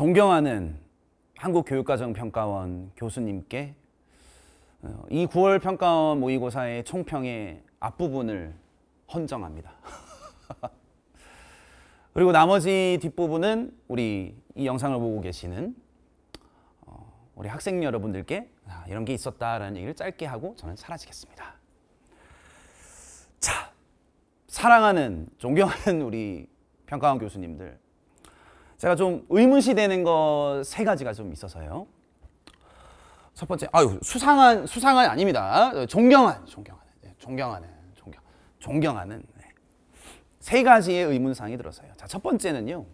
존경하는 한국교육과정평가원 교수님께 어, 이 9월 평가원 모의고사의 총평의 앞부분을 헌정합니다. 그리고 나머지 뒷부분은 우리 이 영상을 보고 계시는 어, 우리 학생 여러분들께 아, 이런 게 있었다라는 얘기를 짧게 하고 저는 사라지겠습니다. 자, 사랑하는 존경하는 우리 평가원 교수님들 제가 좀 의문시 되는 거 세 가지가 좀 있어서요. 첫 번째, 아유 수상한 수상한 아닙니다. 존경한, 존경하는, 네, 존경하는, 존경, 존경하는 네. 세 가지의 의문사항이 들어요 자, 첫 번째는요.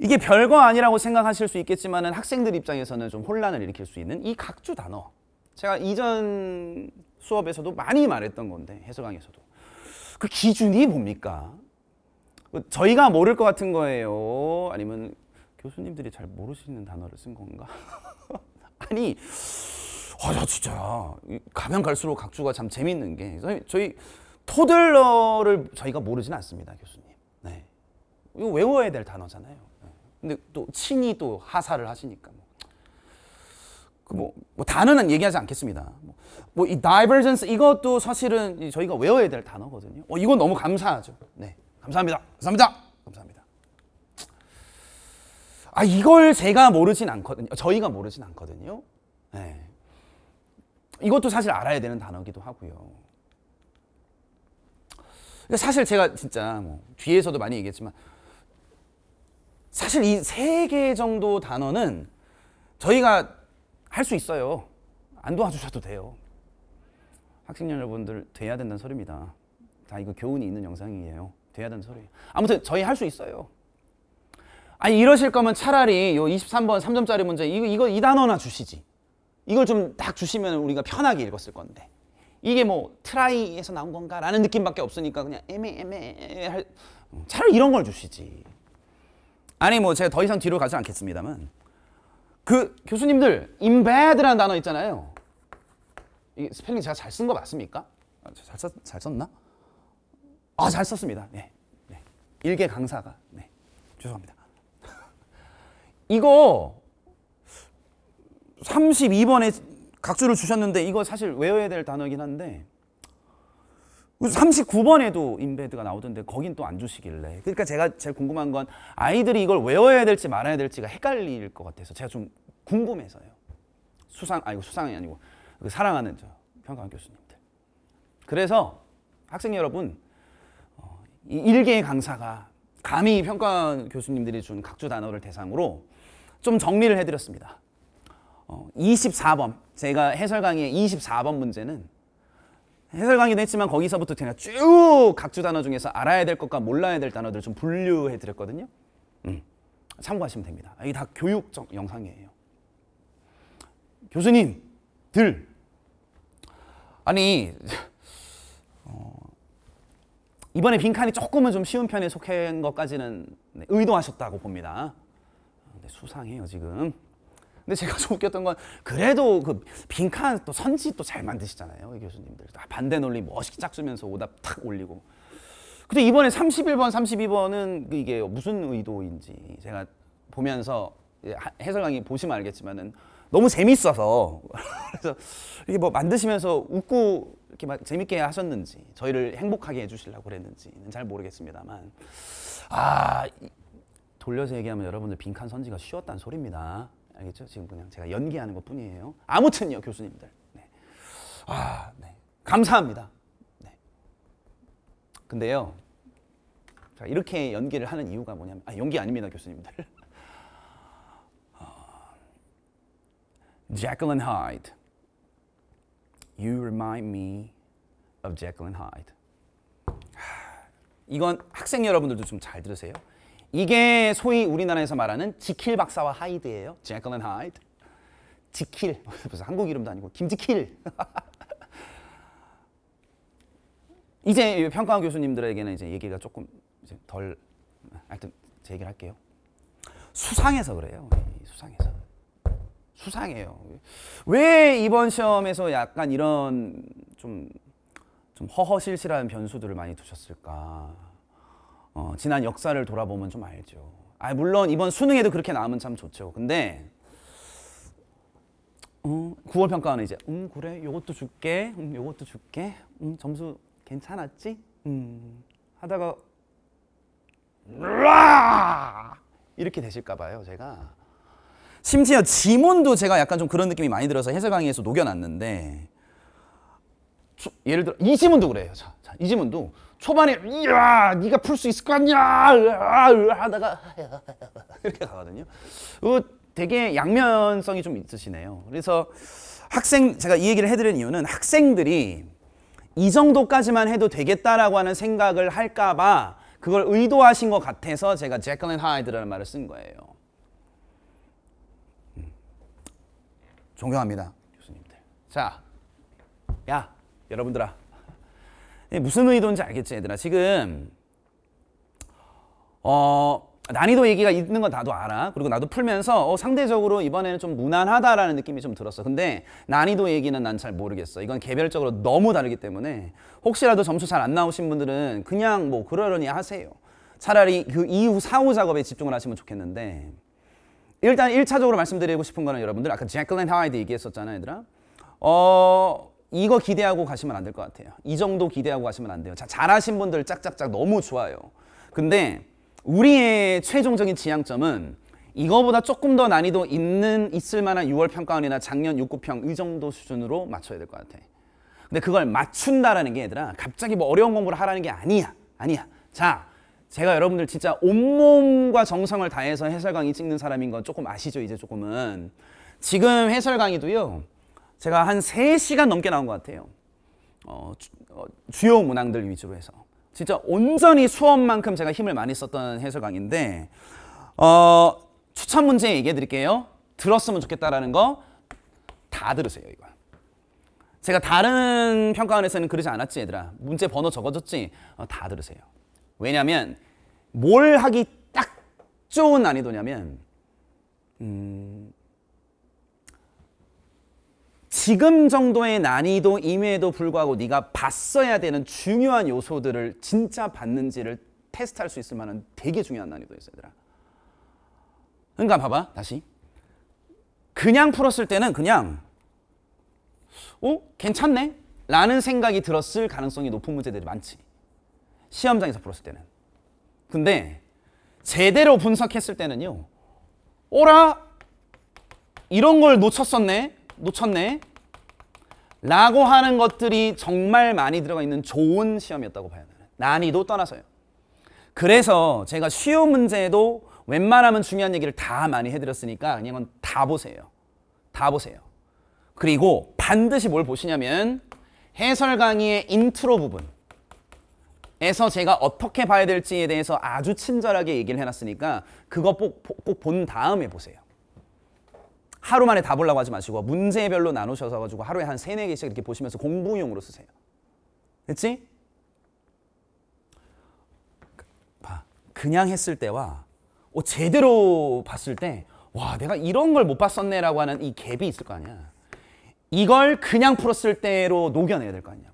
이게 별거 아니라고 생각하실 수있겠지만 학생들 입장에서는 좀 혼란을 일으킬 수 있는 이 각주 단어. 제가 이전 수업에서도 많이 말했던 건데 해설강에서도 그 기준이 뭡니까? 뭐 저희가 모를 것 같은 거예요. 아니면 교수님들이 잘 모르시는 단어를 쓴 건가? 아니, 아나 진짜 가면 갈수록 각주가 참 재밌는 게 저희, 저희 토들러를 저희가 모르진 않습니다, 교수님. 네. 이거 외워야 될 단어잖아요. 네. 근데 또 친히 또 하사를 하시니까 뭐. 그 뭐, 뭐 단어는 얘기하지 않겠습니다. 뭐이 뭐, 뭐 divergence 이것도 사실은 저희가 외워야 될 단어거든요. 어, 이건 너무 감사하죠. 네. 감사합니다. 감사합니다. 감사합니다. 아, 이걸 제가 모르진 않거든요. 저희가 모르진 않거든요. 네. 이것도 사실 알아야 되는 단어기도 하고요. 사실 제가 진짜 뭐 뒤에서도 많이 얘기했지만 사실 이 세 개 정도 단어는 저희가 할 수 있어요. 안 도와주셔도 돼요. 학생 여러분들 돼야 된다는 소리입니다. 다 이거 교훈이 있는 영상이에요. 돼야 되는 소리예요. 아무튼 저희 할 수 있어요. 아니 이러실 거면 차라리 요 23번 3점짜리 문제 이거 이거 이 단어나 주시지. 이걸 좀 딱 주시면 우리가 편하게 읽었을 건데. 이게 뭐 트라이에서 나온 건가라는 느낌밖에 없으니까 그냥 애매 애매 할 음, 차라리 이런 걸 주시지. 아니 뭐 제가 더 이상 뒤로 가지 않겠습니다만 그 교수님들 e m b e d 라는 단어 있잖아요. 이 스펠링 제가 잘 쓴 거 맞습니까? 아, 잘, 썼, 잘 썼나? 아 잘 썼습니다. 네. 일개 강사가. 네. 죄송합니다. 이거 32번에 각수를 주셨는데 이거 사실 외워야 될 단어긴 한데 39번에도 인베드가 나오던데 거긴 또 안 주시길래 그러니까 제가 제일 궁금한 건 아이들이 이걸 외워야 될지 말아야 될지가 헷갈릴 것 같아서 제가 좀 궁금해서요 수상 아니고 수상이 아니고 그 사랑하는 저 평강 교수님들 그래서 학생 여러분 일개의 강사가 감히 평가 교수님들이 준 각주 단어를 대상으로 좀 정리를 해드렸습니다. 어, 24번 제가 해설 강의의 24번 문제는 해설 강의도 했지만 거기서부터 제가 쭉 각주 단어 중에서 알아야 될 것과 몰라야 될 단어들 좀 분류해 드렸거든요. 음, 참고하시면 됩니다. 아, 이게 다 교육 영상이에요. 교수님 들 아니 이번에 빈칸이 조금은 좀 쉬운 편에 속한 것까지는 네, 의도하셨다고 봅니다. 근데 네, 수상해요 지금. 근데 제가 좀 웃겼던 건 그래도 그 빈칸 또 선지 또 잘 만드시잖아요 교수님들. 반대 논리 멋있게 짝수면서 오답 탁 올리고. 근데 이번에 31번, 32번은 그 이게 무슨 의도인지 제가 보면서 예, 해설강의 보시면 알겠지만은 너무 재밌어서 그래서 이게 뭐 만드시면서 웃고 이렇게 막 재밌게 하셨는지 저희를 행복하게 해주시려고 그랬는지는 잘 모르겠습니다만 아 돌려서 얘기하면 여러분들 빈칸 선지가 쉬웠다는 소리입니다. 알겠죠? 지금 그냥 제가 연기하는 것 뿐이에요. 아무튼요 교수님들. 네. 아, 네. 감사합니다. 네. 근데요. 자, 이렇게 연기를 하는 이유가 뭐냐면 아, 연기 아닙니다, 교수님들. 어, 제클린 하이드. You remind me of Jekyll and Hyde. 이건 학생 여러분들도 좀 잘 들으세요. 이게 소위 우리나라에서 말하는 지킬 박사와 하이드예요. Jekyll and Hyde. 지킬. 무슨 한국 이름도 아니고 김지킬. 이제 평가 교수님들에게는 이제 얘기가 조금 덜 하여튼 제 얘기를 할게요. 수상해서 그래요. 수상해서. 수상해요. 왜 이번 시험에서 약간 이런 좀, 좀 허허실실한 변수들을 많이 두셨을까? 어, 지난 역사를 돌아보면 좀 알죠. 아, 물론 이번 수능에도 그렇게 나오면 참 좋죠. 근데 어, 9월 평가는 이제 음 그래 요것도 줄게 음 요것도 줄게 음 점수 괜찮았지 음 하다가 으아! 이렇게 되실까 봐요 제가 심지어 지문도 제가 약간 좀 그런 느낌이 많이 들어서 해설 강의에서 녹여놨는데 초, 예를 들어 이 지문도 그래요. 자, 자, 이 지문도 초반에 야 네가 풀 수 있을 거 아니야 하다가 이렇게 가거든요. 어, 되게 양면성이 좀 있으시네요. 그래서 학생 제가 이 얘기를 해드린 이유는 학생들이 이 정도까지만 해도 되겠다라고 하는 생각을 할까봐 그걸 의도하신 것 같아서 제가 제클린 하이드라는 말을 쓴 거예요. 존경합니다. 교수님들. 자, 야, 여러분들아. 무슨 의도인지 알겠지, 얘들아. 지금, 어, 난이도 얘기가 있는 건 나도 알아. 그리고 나도 풀면서 어, 상대적으로 이번에는 좀 무난하다라는 느낌이 좀 들었어. 근데 난이도 얘기는 난 잘 모르겠어. 이건 개별적으로 너무 다르기 때문에 혹시라도 점수 잘 안 나오신 분들은 그냥 뭐 그러려니 하세요. 차라리 그 이후 사후 작업에 집중을 하시면 좋겠는데 일단 1차적으로 말씀드리고 싶은 거는 여러분들 아까 제클린 하와이드 얘기했었잖아요 얘들아 어 이거 기대하고 가시면 안 될 것 같아요 이 정도 기대하고 가시면 안 돼요 자, 잘하신 분들 짝짝짝 너무 좋아요 근데 우리의 최종적인 지향점은 이거보다 조금 더 난이도 있는 있을 만한 6월 평가원이나 작년 6급평이 정도 수준으로 맞춰야 될 것 같아 근데 그걸 맞춘다라는 게 얘들아 갑자기 뭐 어려운 공부를 하라는 게 아니야 아니야 자 제가 여러분들 진짜 온몸과 정성을 다해서 해설 강의 찍는 사람인 건 조금 아시죠? 이제 조금은. 지금 해설 강의도요. 제가 한 3시간 넘게 나온 것 같아요. 어, 주, 어, 주요 문항들 위주로 해서. 진짜 온전히 수업만큼 제가 힘을 많이 썼던 해설 강의인데 어, 추천 문제 얘기해 드릴게요. 들었으면 좋겠다라는 거 다 들으세요, 이거. 제가 다른 평가원에서는 그러지 않았지, 얘들아. 문제 번호 적어줬지? 어, 다 들으세요. 왜냐하면 뭘 하기 딱 좋은 난이도냐면 음, 지금 정도의 난이도임에도 불구하고 네가 봤어야 되는 중요한 요소들을 진짜 봤는지를 테스트할 수 있을 만한 되게 중요한 난이도였어요 얘들아 그러니까 봐봐 다시 그냥 풀었을 때는 그냥 어? 괜찮네? 라는 생각이 들었을 가능성이 높은 문제들이 많지 시험장에서 풀었을 때는. 근데 제대로 분석했을 때는요. 오라 이런 걸 놓쳤었네. 놓쳤네. 라고 하는 것들이 정말 많이 들어가 있는 좋은 시험이었다고 봐야 되는 난이도 떠나서요. 그래서 제가 쉬운 문제에도 웬만하면 중요한 얘기를 다 많이 해드렸으니까 그냥 다 보세요. 다 보세요. 그리고 반드시 뭘 보시냐면 해설 강의의 인트로 부분 에서 제가 어떻게 봐야 될지에 대해서 아주 친절하게 얘기를 해놨으니까 그거 꼭 본 다음에 보세요. 하루 만에 다 보려고 하지 마시고 문제별로 나누셔서 가지고 하루에 한 세네 개씩 이렇게 보시면서 공부용으로 쓰세요. 그치? 봐. 그냥 했을 때와 어, 제대로 봤을 때 와, 내가 이런 걸 못 봤었네라고 하는 이 갭이 있을 거 아니야. 이걸 그냥 풀었을 때로 녹여내야 될 거 아니야.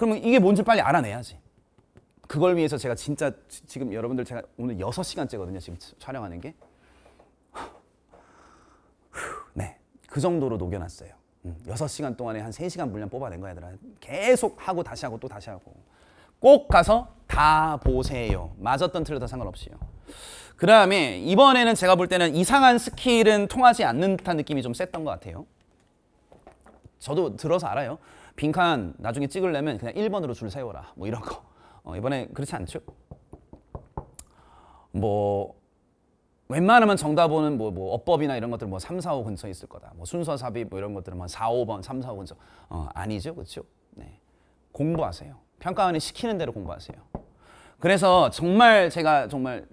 그러면 이게 뭔지 빨리 알아내야지. 그걸 위해서 제가 진짜 지금 여러분들 제가 오늘 6시간째거든요. 지금 촬영하는 게. 네. 그 정도로 녹여놨어요. 6시간 음, 동안에 한 3시간 분량 뽑아낸 거야 얘들아. 계속 하고 다시 하고 또 다시 하고. 꼭 가서 다 보세요. 맞았던 틀렸다 상관없이요. 그 다음에 이번에는 제가 볼 때는 이상한 스킬은 통하지 않는 듯한 느낌이 좀 셌던 것 같아요. 저도 들어서 알아요. 빈칸 나중에 찍으려면 그냥 1번으로 줄 세워라 뭐 이런 거 어, 이번에 그렇지 않죠? 뭐 웬만하면 정답은 뭐, 뭐 어법이나 이런 것들뭐 3, 4, 5 근처 있을 거다 뭐 순서 삽입 뭐 이런 것들은 뭐 4, 5번 3, 4, 5 근처 어, 아니죠 그렇죠? 네. 공부하세요 평가원이 시키는 대로 공부하세요 그래서 정말 제가 정말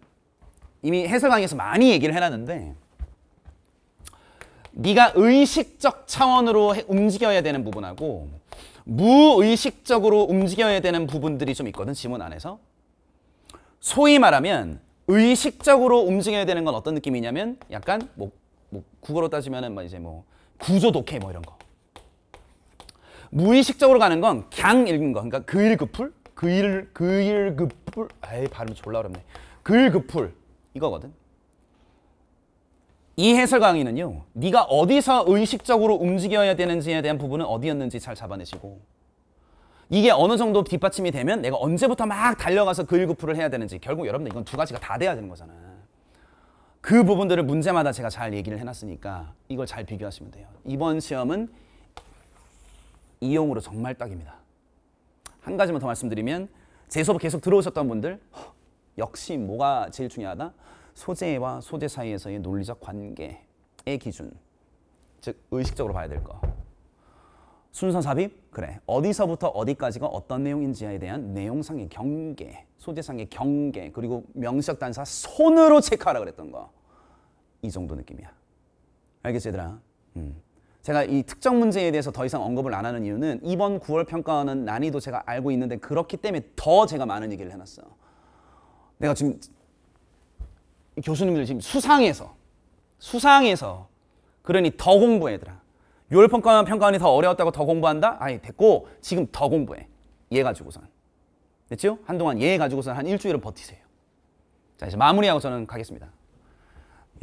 이미 해설 강의에서 많이 얘기를 해놨는데 네가 의식적 차원으로 움직여야 되는 부분하고 무의식적으로 움직여야 되는 부분들이 좀 있거든 지문 안에서 소위 말하면 의식적으로 움직여야 되는 건 어떤 느낌이냐면 약간 뭐, 뭐 국어로 따지면은 뭐 이제 뭐 구조 독해 뭐 이런 거 무의식적으로 가는 건그 읽는 거 그러니까 그일그풀 그일 그일그풀 아이 발음 졸라 어렵네 그일그풀 이거거든 이 해설 강의는요. 네가 어디서 의식적으로 움직여야 되는지에 대한 부분은 어디였는지 잘 잡아내시고 이게 어느 정도 뒷받침이 되면 내가 언제부터 막 달려가서 글구풀을 해야 되는지 결국 여러분들 이건 두 가지가 다 돼야 되는 거잖아. 그 부분들을 문제마다 제가 잘 얘기를 해놨으니까 이걸 잘 비교하시면 돼요. 이번 시험은 이용으로 정말 딱입니다. 한 가지만 더 말씀드리면 제 수업 계속 들어오셨던 분들 역시 뭐가 제일 중요하다? 소재와 소재 사이에서의 논리적 관계의 기준 즉 의식적으로 봐야 될 거. 순서 삽입? 그래. 어디서부터 어디까지가 어떤 내용인지에 대한 내용상의 경계, 소재상의 경계, 그리고 명시적 단사 손으로 체크하라 그랬던 거. 이 정도 느낌이야. 알겠지 얘들아? 음. 제가 이 특정 문제에 대해서 더 이상 언급을 안 하는 이유는 이번 9월 평가는 난이도 제가 알고 있는데 그렇기 때문에 더 제가 많은 얘기를 해놨어. 내가 지금 교수님들 지금 수상해서 수상해서 그러니 더 공부해 얘라아6 평가원 평가원이 더 어려웠다고 더 공부한다? 아니 됐고 지금 더 공부해 얘 가지고선 됐죠? 한동안 얘 가지고선 한 일주일은 버티세요 자 이제 마무리하고 저는 가겠습니다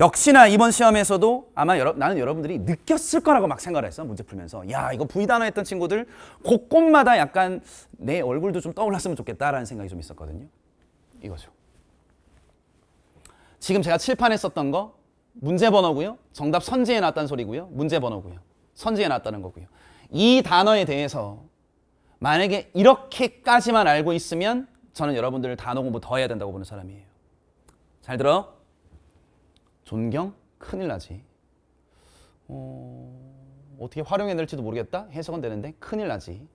역시나 이번 시험에서도 아마 여러, 나는 여러분들이 느꼈을 거라고 막 생각을 했어 문제 풀면서 야 이거 부 V 단어 했던 친구들 곳곳마다 약간 내 얼굴도 좀 떠올랐으면 좋겠다라는 생각이 좀 있었거든요 이거죠 지금 제가 칠판에 썼던 거 문제 번호고요. 정답 선지에 놨다는 소리고요. 문제 번호고요. 선지에 놨다는 거고요. 이 단어에 대해서 만약에 이렇게까지만 알고 있으면 저는 여러분들을 단어 공부 더 해야 된다고 보는 사람이에요. 잘 들어? 존경? 큰일 나지. 어... 어떻게 활용해야 될지도 모르겠다? 해석은 되는데 큰일 나지.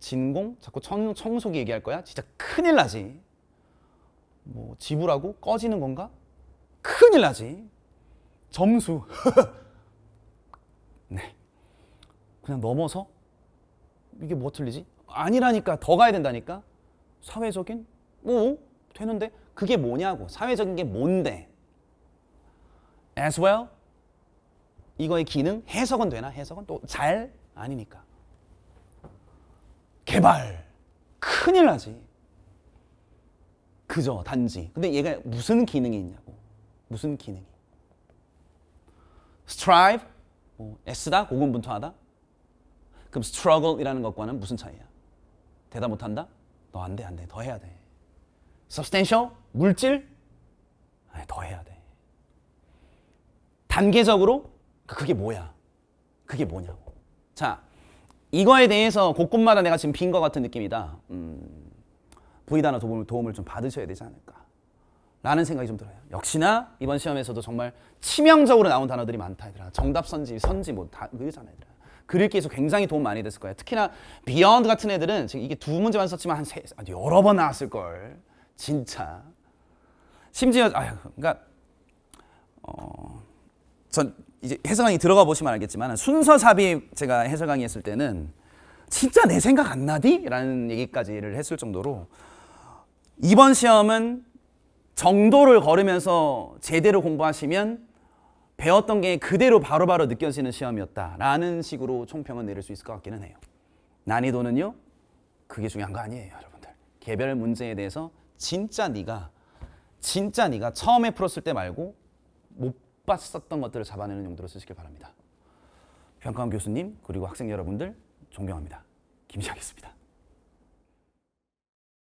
진공? 자꾸 청, 청소기 얘기할 거야? 진짜 큰일 나지. 뭐 지불하고 꺼지는 건가? 큰일 나지. 점수. 네. 그냥 넘어서 이게 뭐 틀리지? 아니라니까 더 가야 된다니까. 사회적인 뭐 되는데 그게 뭐냐고. 사회적인 게 뭔데? As well. 이거의 기능 해석은 되나? 해석은 또 잘 아니니까. 개발. 큰일 나지. 그저 단지. 근데 얘가 무슨 기능이 있냐고. 무슨 기능이. strive, 뭐애다 어, 고군분투하다. 그럼 struggle이라는 것과는 무슨 차이야? 대답 못한다? 너 안 돼, 안 돼. 더 해야 돼. substantial, 물질? 아니, 더 해야 돼. 단계적으로? 그게 뭐야? 그게 뭐냐고. 자, 이거에 대해서 곳곳마다 내가 지금 빈 것 같은 느낌이다. 음. 부인단어 도움을, 도움을 좀 받으셔야 되지 않을까 라는 생각이 좀 들어요. 역시나 이번 시험에서도 정말 치명적으로 나온 단어들이 많다 얘들아. 정답 선지, 선지 뭐다 그잖아 얘들아. 그 읽기에서 굉장히 도움 많이 됐을 거야. 특히나 비욘드 같은 애들은 지금 이게 두 문제만 썼지만 한 세, 아, 여러 번 나왔을 걸. 진짜. 심지어 아휴 그러니까 어, 전 이제 해설 강의 들어가 보시면 알겠지만 순서 삽입 제가 해설 강의 했을 때는 진짜 내 생각 안 나디? 라는 얘기까지를 했을 정도로 이번 시험은 정도를 걸으면서 제대로 공부하시면 배웠던 게 그대로 바로바로 바로 느껴지는 시험이었다라는 식으로 총평을 내릴 수 있을 것 같기는 해요. 난이도는요? 그게 중요한 거 아니에요, 여러분들. 개별 문제에 대해서 진짜 네가 진짜 네가 처음에 풀었을 때 말고 못 봤었던 것들을 잡아내는 용도로 쓰시길 바랍니다. 평가원 교수님 그리고 학생 여러분들 존경합니다. 김시하겠습니다.